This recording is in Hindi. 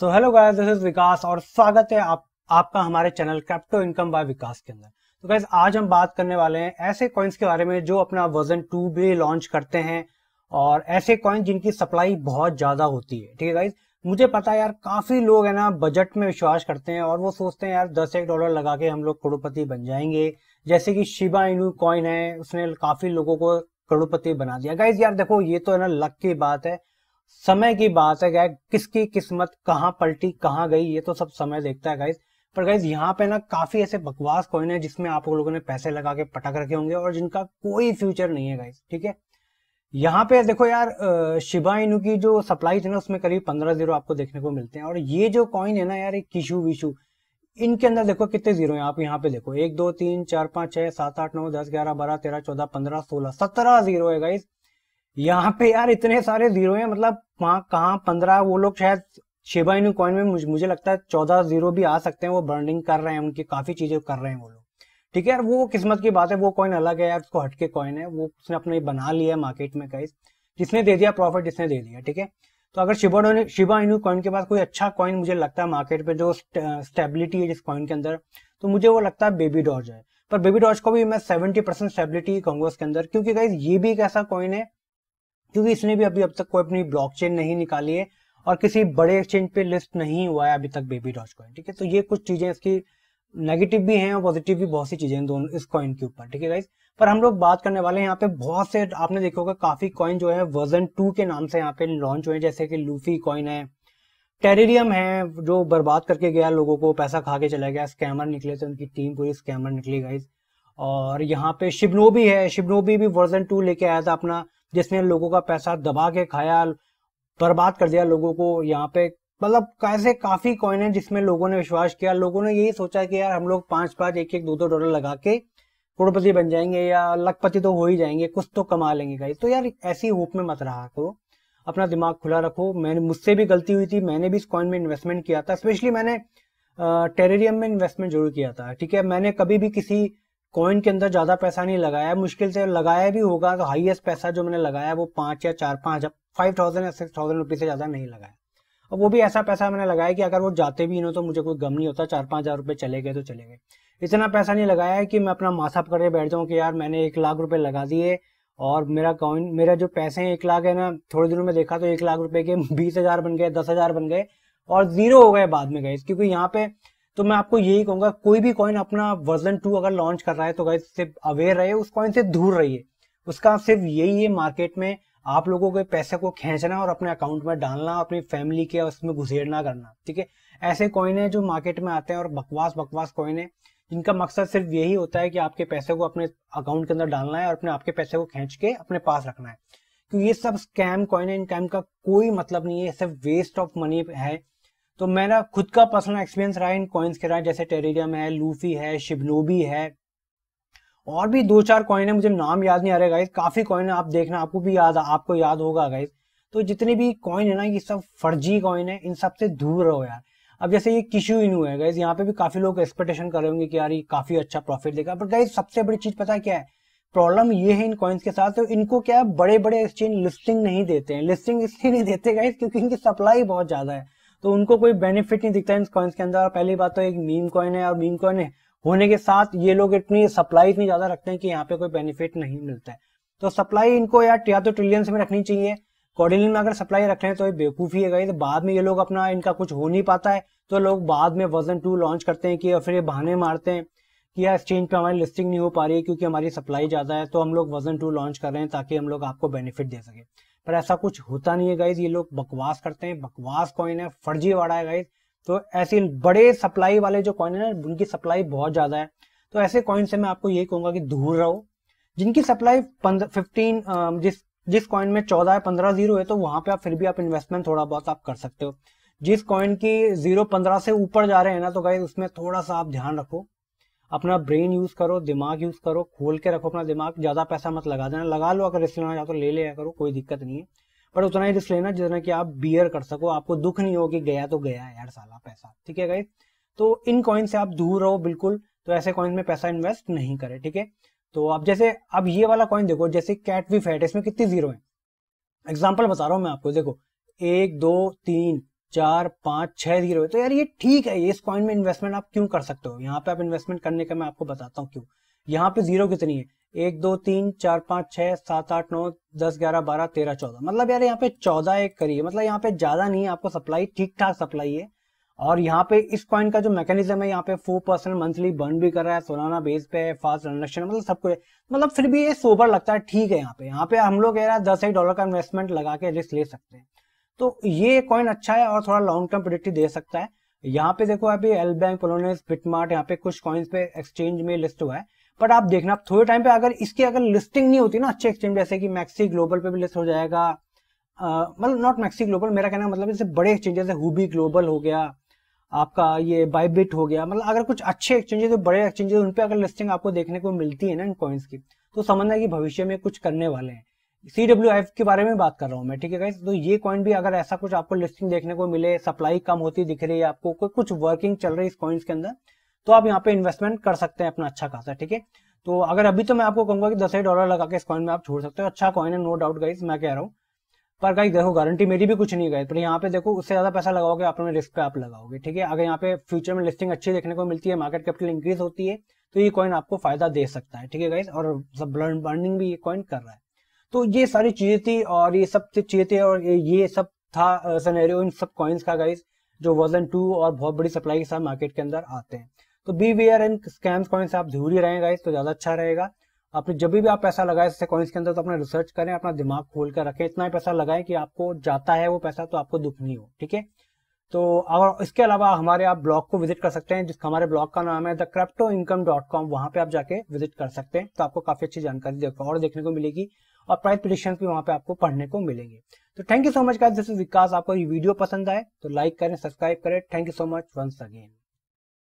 so hello guys this is Vikas और स्वागत है आप आपका हमारे channel crypto income by Vikas के अंदर तो गाइस आज हम बात करने वाले हैं ऐसे कॉइन्स के बारे में जो अपना वर्जन टू भी लॉन्च करते हैं और ऐसे कॉइन जिनकी सप्लाई बहुत ज्यादा होती है ठीक है गाइज मुझे पता है यार काफी लोग है ना बजट में विश्वास करते हैं और वो सोचते हैं यार दस एक डॉलर लगा के हम लोग करोड़पति बन जाएंगे जैसे कि शिबा इनू कॉइन है उसने काफी लोगों को करोड़पति बना दिया गाइज यार देखो ये तो है ना लक की बात है समय की बात है गाय किसकी किस्मत कहाँ पलटी कहाँ गई ये तो सब समय देखता है गाइज पर गाइज यहाँ पे ना काफी ऐसे बकवास कॉइन है जिसमें आप लोगों ने पैसे लगा के पटक रखे होंगे और जिनका कोई फ्यूचर नहीं है गाइज ठीक है यहाँ पे देखो यार शिबा इनू की जो सप्लाई थी ना उसमें करीब पंद्रह जीरो आपको देखने को मिलते हैं और ये जो कॉइन है ना यार एक किशु विशु इनके अंदर देखो कितने जीरो हैं आप यहाँ पे देखो एक दो तीन चार पाँच छह सात आठ नौ दस ग्यारह बारह तेरह चौदह पंद्रह सोलह सत्रह जीरो है गाइज यहाँ पे यार इतने सारे जीरो हैं मतलब कहा पंद्रह वो लोग शायद शेबा इन कॉइन में मुझे, मुझे लगता है चौदह जीरो भी आ सकते हैं वो बर्निंग कर रहे हैं उनकी काफी चीजें कर रहे हैं वो लोग ठीक है यार वो किस्मत की बात है वो कॉइन अलग है यार उसको हटके कॉइन है वो उसने अपने बना लिया है मार्केट में कई जिसने दे दिया प्रॉफिट जिसने दे दिया ठीक है तो अगर शिबा शिबा इन कॉइन के पास कोई अच्छा कॉइन मुझे लगता है मार्केट में जो स्टेबिलिटी है जिस कॉइन के अंदर तो मुझे वो लगता है बेबी डॉज है पर बेबी डॉज को भी मैं सेवेंटी परसेंट स्टेबिलिटी कहूंगा उसके अंदर क्योंकि गाइज ये भी एक ऐसा कॉइन है क्योंकि इसने भी अभी अब तक कोई अपनी ब्लॉकचेन नहीं निकाली है और किसी बड़े एक्सचेंज पे लिस्ट नहीं हुआ है अभी तक बेबी डॉच कॉइन ठीक है तो ये कुछ चीजें इसकी नेगेटिव भी हैं और पॉजिटिव भी बहुत सी चीजें दोनों इस कॉइन के ऊपर ठीक है गाइस पर हम लोग बात करने वाले हैं यहाँ पे बहुत से आपने देखा होगा काफी कॉइन जो है वर्जन टू के नाम से यहाँ पे लॉन्च हुए जैसे कि लूफी कॉइन है टेरेरियम है जो बर्बाद करके गया लोगों को पैसा खा के चला गया स्कैमर निकले थे उनकी टीम पूरी स्कैमर निकली गाइज और यहाँ पे शिबनोबी है शिबनोबी भी वर्जन टू लेके आया था अपना जिसने लोगों का पैसा दबा के खाया बर्बाद कर दिया लोगों को यहाँ पे मतलब कैसे काफी कॉइन है जिसमें लोगों ने विश्वास किया लोगों ने यही सोचा कि यार हम लोग पांच पांच एक एक दो दो डॉलर लगा के करोड़पति बन जाएंगे या लखपति तो हो ही जाएंगे कुछ तो कमा लेंगे गाई तो यार ऐसी होप में मत रहा करो अपना दिमाग खुला रखो मैंने मुझसे भी गलती हुई थी मैंने भी इस कॉइन में इन्वेस्टमेंट किया था स्पेशली मैंने टेरेरियम में इन्वेस्टमेंट जरूर किया था ठीक है मैंने कभी भी किसी कॉइन के अंदर ज़्यादा पैसा नहीं लगाया मुश्किल से लगाया भी होगा तो हाईएस्ट पैसा जो मैंने लगाया वो पांच या चार पाँच फाइव थाउजेंड या सिक्स थाउजेंड रुपीज़ से ज़्यादा नहीं लगाया और वो भी ऐसा पैसा मैंने लगाया कि अगर वो जाते भी ना तो मुझे कोई गम नहीं होता चार पांच हज़ार रुपए चले गए तो चले गए इतना पैसा नहीं लगाया कि मैं अपना माथा करके बैठ जाऊँ कि यार मैंने एक लाख रुपए लगा दिए और मेरा कॉइन मेरा जो पैसे हैं एक लाख है ना थोड़े दिनों में देखा तो एक लाख रुपए के बीस हज़ार बन गए दस हज़ार बन गए और ज़ीरो हो गए बाद में गए क्योंकि यहाँ पे तो मैं आपको यही कहूंगा कोई भी कॉइन अपना वर्जन टू अगर लॉन्च कर रहा है तो गाइज सिर्फ अवेयर रहे उस कॉइन से दूर रहिए उसका सिर्फ यही है मार्केट में आप लोगों के पैसे को खींचना और अपने अकाउंट में डालना अपनी फैमिली के उसमें घुसेड़ना करना ठीक है ऐसे कॉइन है जो मार्केट में आते हैं और बकवास बकवास कॉइन है जिनका मकसद सिर्फ यही होता है कि आपके पैसे को अपने अकाउंट के अंदर डालना है और अपने आपके पैसे को खींच के अपने पास रखना है क्योंकि ये सब स्कैम कॉइन है इन टाइम का कोई मतलब नहीं है सिर्फ वेस्ट ऑफ मनी है तो मेरा खुद का पर्सनल एक्सपीरियंस रहा इन कॉइन्स के रहा जैसे टेरेरियम है लूफी है शिबनोबी है और भी दो चार कॉइन है मुझे नाम याद नहीं आ रहा गाइज काफी कॉइन है आप देखना आपको भी याद आपको याद होगा गाइज तो जितने भी कॉइन है ना ये सब फर्जी कॉइन है इन सब से दूर रहो यार अब जैसे ये किशू इन है गाइज यहाँ पे भी काफी लोग एक्सपेक्टेशन कर रहे होंगे कि यार ये काफी अच्छा प्रॉफिट देगा बट गाइज सबसे बड़ी चीज पता क्या है प्रॉब्लम ये है इन कॉइन्स के साथ तो इनको क्या बड़े बड़े एक्सचेंज लिस्टिंग नहीं देते हैं लिस्टिंग इसलिए नहीं देते गाइज क्योंकि इनकी सप्लाई बहुत ज्यादा है तो उनको कोई बेनिफिट नहीं दिखता इन कॉइन्स के अंदर और पहली बात तो एक मीम कॉइन है और मीम कॉइन है होने के साथ ये लोग इतनी सप्लाई इतनी ज्यादा रखते हैं कि यहाँ पे कोई बेनिफिट नहीं मिलता है तो सप्लाई इनको यार या तो ट्रिलियन में रखनी चाहिए कॉर्डिनल में अगर सप्लाई रख रहे हैं तो ये बेवकूफ़ी है तो बाद में ये लोग अपना इनका कुछ हो नहीं पाता है तो लोग बाद में वर्जन टू लॉन्च करते हैं कि और फिर ये बहाने मारते हैं कि यार एक्सचेंज पे हमारी लिस्टिंग नहीं हो पा रही है क्योंकि हमारी सप्लाई ज़्यादा है तो हम लोग वर्जन टू लॉन्च कर रहे हैं ताकि हम लोग आपको बेनिफिट दे सके पर ऐसा कुछ होता नहीं है गाइज ये लोग बकवास करते हैं बकवास कॉइन है फर्जी वाड़ा है गाइज तो ऐसे बड़े सप्लाई वाले जो कॉइन है उनकी सप्लाई बहुत ज्यादा है तो ऐसे कॉइन से मैं आपको यही कहूंगा कि दूर रहो जिनकी सप्लाई फिफ्टीन जिस जिस कॉइन में चौदह या पंद्रह जीरो है तो वहां पे आप फिर भी आप इन्वेस्टमेंट थोड़ा बहुत आप कर सकते हो जिस कॉइन की जीरो पंद्रह से ऊपर जा रहे हैं ना तो गाइज उसमें थोड़ा सा आप ध्यान रखो अपना ब्रेन यूज करो दिमाग यूज करो खोल के रखो अपना दिमाग ज्यादा पैसा मत लगा देना लगा लो अगर रिस्क लेना चाहो तो ले लिया करो कोई दिक्कत नहीं है बट उतना ही रिस्क लेना जितना कि आप बियर कर सको आपको दुख नहीं हो कि गया तो गया यार साला पैसा ठीक है गाइज तो इन कॉइन से आप दूर रहो बिल्कुल तो ऐसे कॉइन में पैसा इन्वेस्ट नहीं करे ठीक है तो आप जैसे अब ये वाला कॉइन देखो जैसे कैट वी फैट इसमें कितनी जीरो है एग्जाम्पल बता रहा हूँ मैं आपको देखो एक दो तीन चार पाँच छह जीरो है तो यार ये ठीक है इस कॉइन में इन्वेस्टमेंट आप क्यों कर सकते हो यहाँ पे आप इन्वेस्टमेंट करने का मैं आपको बताता हूँ क्यों यहाँ पे जीरो कितनी है एक दो तीन चार पांच छह सात आठ नौ दस ग्यारह बारह तेरह चौदह मतलब यार यहाँ पे चौदह एक करिए मतलब यहाँ पे ज़्यादा नहीं है आपको सप्लाई ठीक ठाक सप्लाई है और यहाँ पे इस पॉइंट का जो मैकेनिज्म है यहाँ पे फोर परसेंट मंथली बर्न भी कर रहा है सोलाना बेस पे फास्ट ट्रांजेक्शन मतलब सब कुछ मतलब फिर भी ये सोबर लगता है ठीक है यहाँ पे यहाँ पे हम लोग कह रहे हैं दस एक डॉलर का इन्वेस्टमेंट लगा के रिस्क ले सकते हैं तो ये कॉइन अच्छा है और थोड़ा लॉन्ग टर्म प्रोडिक्टिव दे सकता है यहाँ पे देखो अभी एल बैंक पोलोनेस बिटमार्ट यहाँ पे कुछ कॉइन्स पे एक्सचेंज में लिस्ट हुआ है बट आप देखना थोड़े टाइम पे अगर इसकी अगर लिस्टिंग नहीं होती ना अच्छे एक्सचेंज जैसे कि मैक्सी ग्लोबल पे भी लिस्ट हो जाएगा मतलब नॉट मैक्सी ग्लोबल मेरा कहना मतलब जैसे बड़े एक्सचेंज जैसे हुबी ग्लोबल हो गया आपका ये बाइबिट हो गया मतलब अगर कुछ अच्छे एक्सचेंजेस तो बड़े एक्सचेंजेस उनपे अगर लिस्टिंग आपको देखने को मिलती है ना इन कॉइन्स की तो समझना कि भविष्य में कुछ करने वाले हैं सी डब्ल्यू एफ के बारे में बात कर रहा हूँ मैं ठीक है गाइस तो ये कॉइन भी अगर ऐसा कुछ आपको लिस्टिंग देखने को मिले सप्लाई कम होती दिख रही है आपको कुछ वर्किंग चल रही है इस कॉइन्स के अंदर तो आप यहाँ पे इन्वेस्टमेंट कर सकते हैं अपना अच्छा खासा ठीक है तो अगर अभी तो मैं आपको कहूंगा कि दस डॉलर लगा के इस कॉइन में आप छोड़ सकते हो अच्छा कॉइन है नो डाउट गाइज मैं कह रहा हूँ पर गाइज देखो गारंटी मेरी भी कुछ नहीं गई पर यहाँ पे देखो उससे ज्यादा पैसा लगाओगे अपने रिस्क पे आप लगाओगे ठीक है अगर यहाँ पे फ्यूचर में लिस्टिंग अच्छी देखने को मिलती है मार्केट कैपिटल इंक्रीज होती है तो ये कॉइन आपको फायदा दे सकता है ठीक है गाइज और बर्निंग भी ये कॉइन कर रहा है तो ये सारी चीजें थी और ये सब चीजें थी और ये सब था सनेरियो इन सब कॉइन्स का गाइस जो वर्जन टू और बहुत बड़ी सप्लाई के साथ मार्केट के अंदर आते हैं तो B R and scams coins आप दूर ही रहेंगे तो ज्यादा अच्छा रहेगा आपने जब भी आप पैसा लगाए ऐसे कॉइन्स के अंदर तो अपना रिसर्च करें अपना दिमाग खोल कर रखें इतना पैसा लगाए कि आपको जाता है वो पैसा तो आपको दुख नहीं हो ठीक है तो और इसके अलावा हमारे आप ब्लॉग को विजिट कर सकते हैं जिसका हमारे ब्लॉग का नाम है the crypto income dot com वहां पर आप जाके विजिट कर सकते हैं तो आपको काफी अच्छी जानकारी और देखने को मिलेगी और प्राइस प्रोडिक्शन भी वहां पे आपको पढ़ने को मिलेंगे तो thank you so much guys this is Vikas आपको ये वीडियो पसंद आए तो लाइक करें सब्सक्राइब करें thank you so much once again